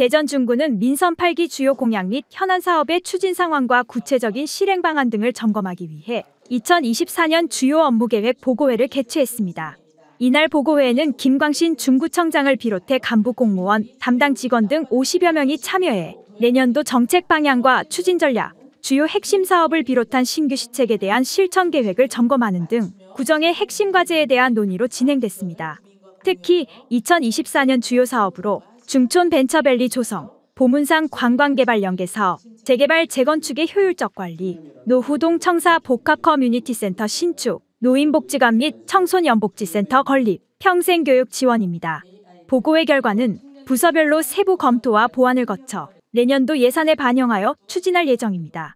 대전 중구는 민선 8기 주요 공약 및 현안 사업의 추진 상황과 구체적인 실행 방안 등을 점검하기 위해 2024년 주요 업무 계획 보고회를 개최했습니다. 이날 보고회에는 김광신 중구청장을 비롯해 간부 공무원, 담당 직원 등 50여 명이 참여해 내년도 정책 방향과 추진 전략, 주요 핵심 사업을 비롯한 신규 시책에 대한 실천 계획을 점검하는 등 구정의 핵심 과제에 대한 논의로 진행됐습니다. 특히 2024년 주요 사업으로 중촌 벤처밸리 조성, 보문상 관광개발 연계서 재개발 재건축의 효율적 관리, 노후동 청사 복합 커뮤니티 센터 신축, 노인복지관 및 청소년복지센터 건립, 평생교육 지원입니다. 보고의 결과는 부서별로 세부 검토와 보완을 거쳐 내년도 예산에 반영하여 추진할 예정입니다.